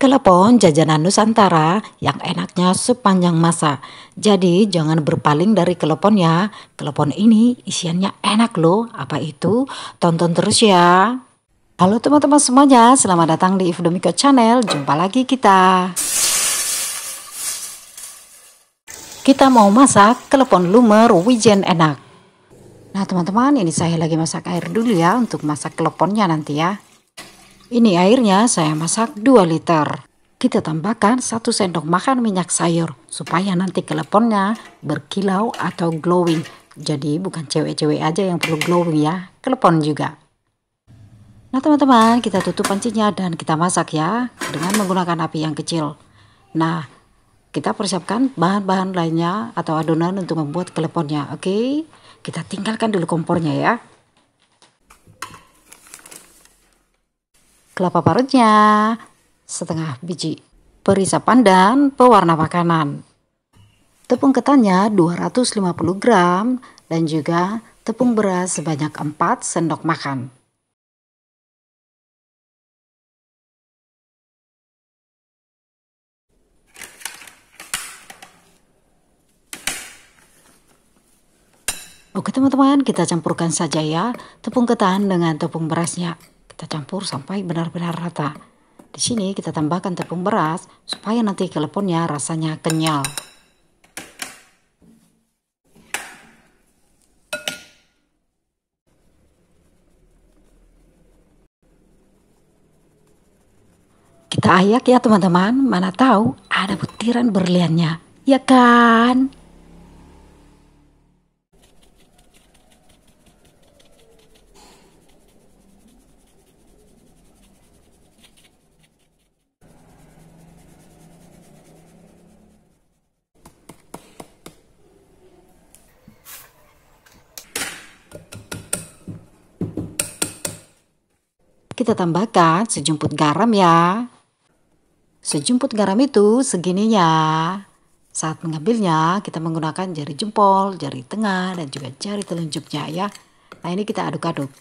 Telepon jajanan Nusantara yang enaknya sepanjang masa. Jadi jangan berpaling dari kelepon ya. Kelepon ini isiannya enak loh. Apa itu? Tonton terus ya. Halo teman-teman semuanya, selamat datang di Ifdomiko Channel. Jumpa lagi kita. Kita mau masak kelepon lumer wijen enak. Nah teman-teman, ini saya lagi masak air dulu ya untuk masak keleponnya nanti ya. Ini airnya saya masak 2 liter. Kita tambahkan 1 sendok makan minyak sayur supaya nanti keleponnya berkilau atau glowing. Jadi bukan cewek-cewek aja yang perlu glowing ya, kelepon juga. Nah teman-teman kita tutup pancinya dan kita masak ya dengan menggunakan api yang kecil. Nah kita persiapkan bahan-bahan lainnya atau adonan untuk membuat keleponnya oke. Okay? Kita tinggalkan dulu kompornya ya. kelapa parutnya, setengah biji perisa pandan pewarna makanan. Tepung ketannya 250 gram dan juga tepung beras sebanyak 4 sendok makan. Oke teman-teman, kita campurkan saja ya tepung ketan dengan tepung berasnya. Kita campur sampai benar-benar rata. Di sini kita tambahkan tepung beras supaya nanti keleponnya rasanya kenyal. Kita ayak ya teman-teman, mana tahu ada butiran berliannya, ya kan? Kita tambahkan sejumput garam ya. Sejumput garam itu segininya. Saat mengambilnya, kita menggunakan jari jempol, jari tengah, dan juga jari telunjuknya ya. Nah ini kita aduk-aduk.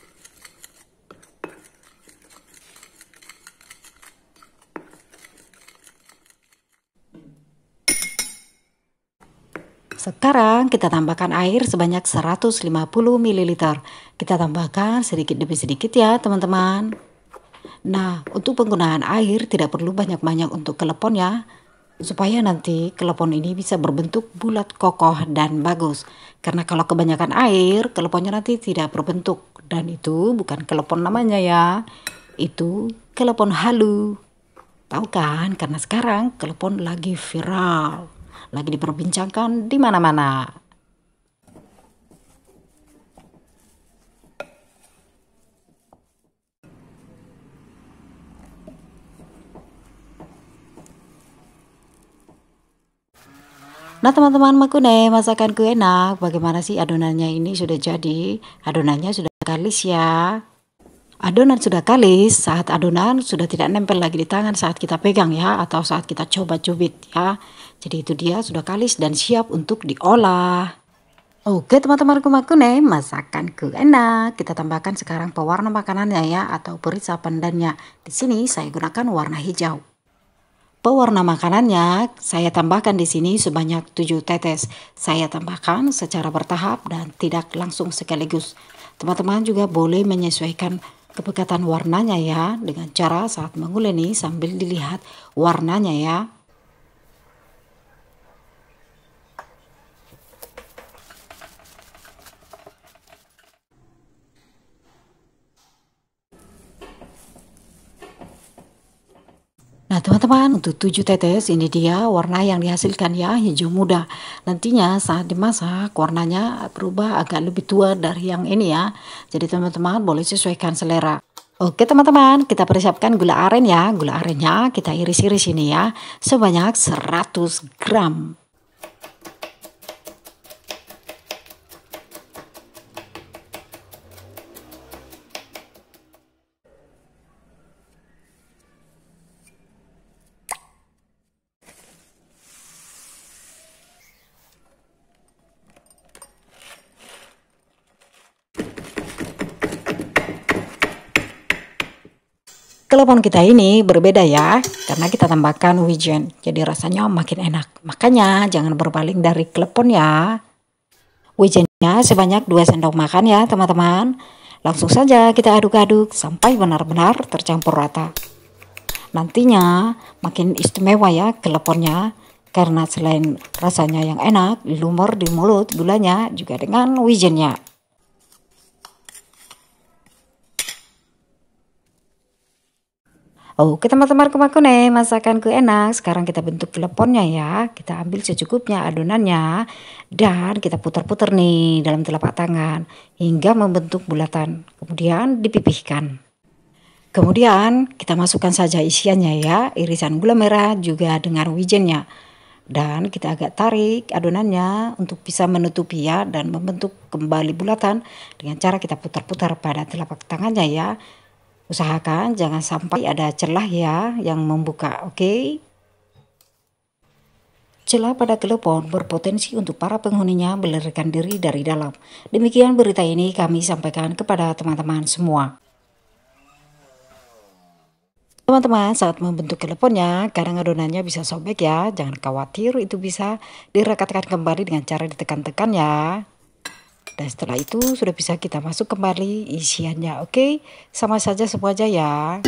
Sekarang kita tambahkan air sebanyak 150 ml. Kita tambahkan sedikit demi sedikit ya teman-teman. Nah, untuk penggunaan air tidak perlu banyak-banyak untuk kelepon ya, supaya nanti kelepon ini bisa berbentuk bulat kokoh dan bagus. Karena kalau kebanyakan air, keleponnya nanti tidak berbentuk. Dan itu bukan kelepon namanya ya, itu kelepon halu. Tahu kan, karena sekarang kelepon lagi viral, lagi diperbincangkan di mana-mana. Nah teman-teman makune ku enak Bagaimana sih adonannya ini sudah jadi Adonannya sudah kalis ya Adonan sudah kalis Saat adonan sudah tidak nempel lagi di tangan Saat kita pegang ya Atau saat kita coba cubit ya Jadi itu dia sudah kalis dan siap untuk diolah Oke teman-teman masakan ku enak Kita tambahkan sekarang pewarna makanannya ya Atau perisa pandannya Di sini saya gunakan warna hijau Pewarna makanannya saya tambahkan di sini sebanyak 7 tetes. Saya tambahkan secara bertahap dan tidak langsung sekaligus. Teman-teman juga boleh menyesuaikan kepekatan warnanya ya dengan cara saat menguleni sambil dilihat warnanya ya. Nah teman-teman untuk 7 tetes ini dia warna yang dihasilkan ya hijau muda Nantinya saat dimasak warnanya berubah agak lebih tua dari yang ini ya Jadi teman-teman boleh sesuaikan selera Oke teman-teman, kita persiapkan gula aren ya. Gula arennya kita iris-iris ini ya, sebanyak 100 gram. Klepon kita ini berbeda ya, karena kita tambahkan wijen, jadi rasanya makin enak. Makanya jangan berpaling dari klepon ya. Wijennya sebanyak 2 sendok makan ya teman-teman. Langsung saja kita aduk-aduk sampai benar-benar tercampur rata. Nantinya makin istimewa ya keleponnya, karena selain rasanya yang enak, lumur di mulut gulanya juga dengan wijennya. Oke teman-teman nih masakanku enak. Sekarang kita bentuk teleponnya ya. Kita ambil secukupnya adonannya dan kita putar-putar nih dalam telapak tangan hingga membentuk bulatan. Kemudian dipipihkan. Kemudian kita masukkan saja isiannya ya, irisan gula merah juga dengan wijennya. Dan kita agak tarik adonannya untuk bisa menutupi ya dan membentuk kembali bulatan dengan cara kita putar-putar pada telapak tangannya ya usahakan jangan sampai ada celah ya yang membuka oke okay? Celah pada telepon berpotensi untuk para penghuninya melarikan diri dari dalam. Demikian berita ini kami sampaikan kepada teman-teman semua. Teman-teman, saat membentuk teleponnya, kadang adonannya bisa sobek ya. Jangan khawatir, itu bisa direkatkan kembali dengan cara ditekan-tekan ya. Dan setelah itu sudah bisa kita masuk kembali isiannya. Oke, sama saja semua aja ya.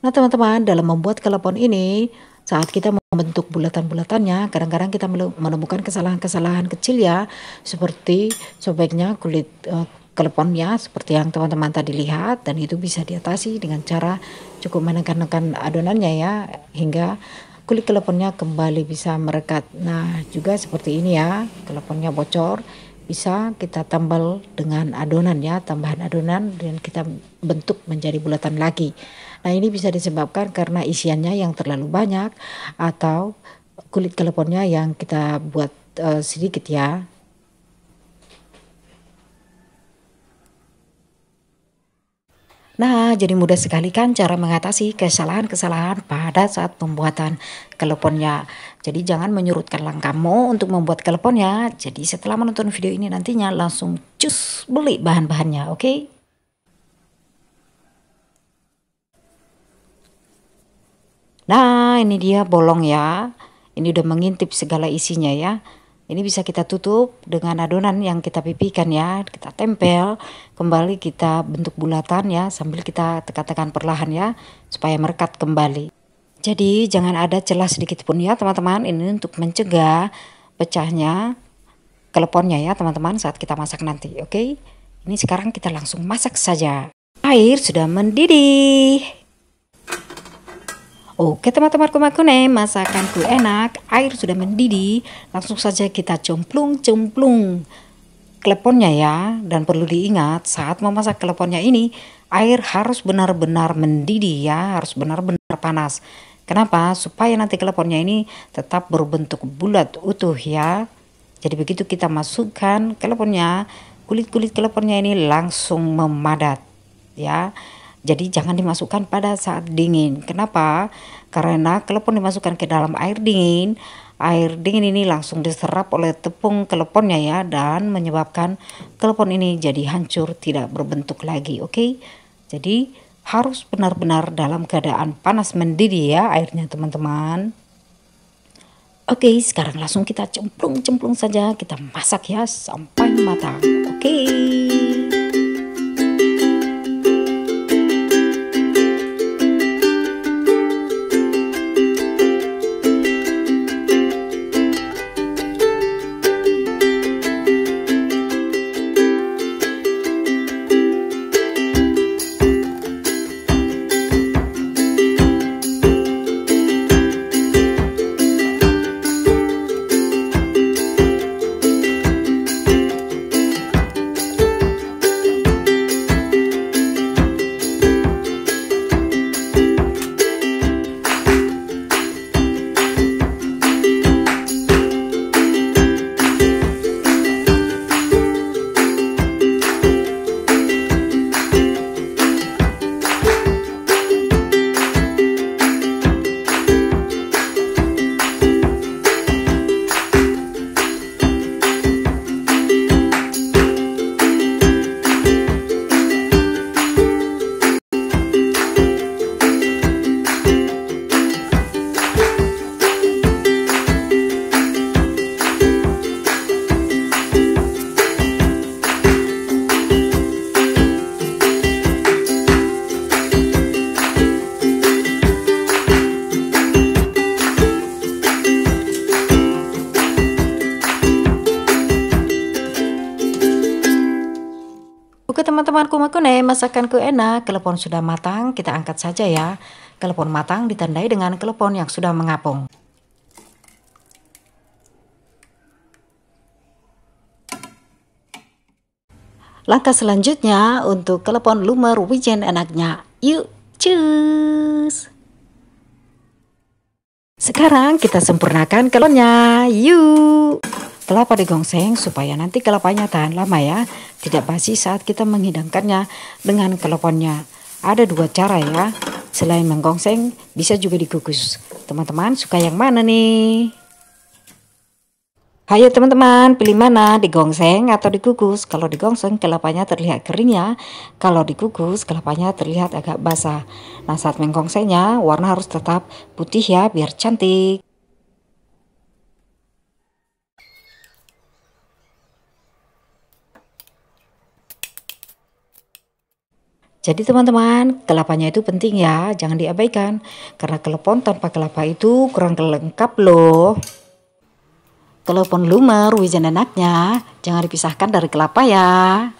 Nah, teman-teman, dalam membuat kelepon ini, saat kita membentuk bulatan-bulatannya, kadang-kadang kita menemukan kesalahan-kesalahan kecil ya, seperti sobeknya kulit uh, keleponnya seperti yang teman-teman tadi lihat dan itu bisa diatasi dengan cara cukup menekan-nekan adonannya ya hingga kulit keleponnya kembali bisa merekat. Nah, juga seperti ini ya, keleponnya bocor bisa kita tambal dengan adonan ya, tambahan adonan dan kita bentuk menjadi bulatan lagi. Nah, ini bisa disebabkan karena isiannya yang terlalu banyak atau kulit teleponnya yang kita buat uh, sedikit ya. Nah, jadi mudah sekali kan cara mengatasi kesalahan-kesalahan pada saat pembuatan keleponnya. Jadi jangan menyurutkan langkahmu untuk membuat keleponnya. Jadi setelah menonton video ini nantinya langsung cus beli bahan-bahannya, oke? Okay? Nah, ini dia bolong ya. Ini udah mengintip segala isinya ya. Ini bisa kita tutup dengan adonan yang kita pipihkan ya. Kita tempel, kembali kita bentuk bulatan ya sambil kita tekan-tekan perlahan ya supaya merekat kembali. Jadi jangan ada celah sedikit pun ya teman-teman. Ini untuk mencegah pecahnya keleponnya ya teman-teman saat kita masak nanti. Oke. Ini sekarang kita langsung masak saja. Air sudah mendidih. Oke teman-teman masakan masakanku enak, air sudah mendidih, langsung saja kita cemplung-cemplung kleponnya ya. Dan perlu diingat saat memasak kleponnya ini, air harus benar-benar mendidih ya, harus benar-benar panas. Kenapa? Supaya nanti kleponnya ini tetap berbentuk bulat utuh ya. Jadi begitu kita masukkan kleponnya kulit-kulit kleponnya ini langsung memadat ya. Jadi jangan dimasukkan pada saat dingin. Kenapa? Karena klepon dimasukkan ke dalam air dingin, air dingin ini langsung diserap oleh tepung keleponnya ya dan menyebabkan klepon ini jadi hancur tidak berbentuk lagi. Oke, okay? jadi harus benar-benar dalam keadaan panas mendidih ya airnya teman-teman. Oke, okay, sekarang langsung kita cemplung-cemplung saja, kita masak ya sampai matang. Oke. Okay. teman-temanku makune, masakanku enak, kelepon sudah matang, kita angkat saja ya. Kelepon matang ditandai dengan kelepon yang sudah mengapung. Langkah selanjutnya untuk kelepon lumer wijen enaknya. Yuk, cus! Sekarang kita sempurnakan kelonnya. Yuk! Kelapa digongseng supaya nanti kelapanya tahan lama ya, tidak basi saat kita menghidangkannya dengan kelaponnya. Ada dua cara ya, selain menggongseng bisa juga dikukus. Teman-teman suka yang mana nih? Ayo teman-teman, pilih mana? Digongseng atau dikukus? Kalau digongseng, kelapanya terlihat kering ya. Kalau dikukus, kelapanya terlihat agak basah. Nah, saat menggongsengnya, warna harus tetap putih ya, biar cantik. Jadi teman-teman, kelapanya itu penting ya, jangan diabaikan. Karena kelepon tanpa kelapa itu kurang lengkap loh. Kelepon lumer, wijen enaknya, jangan dipisahkan dari kelapa ya.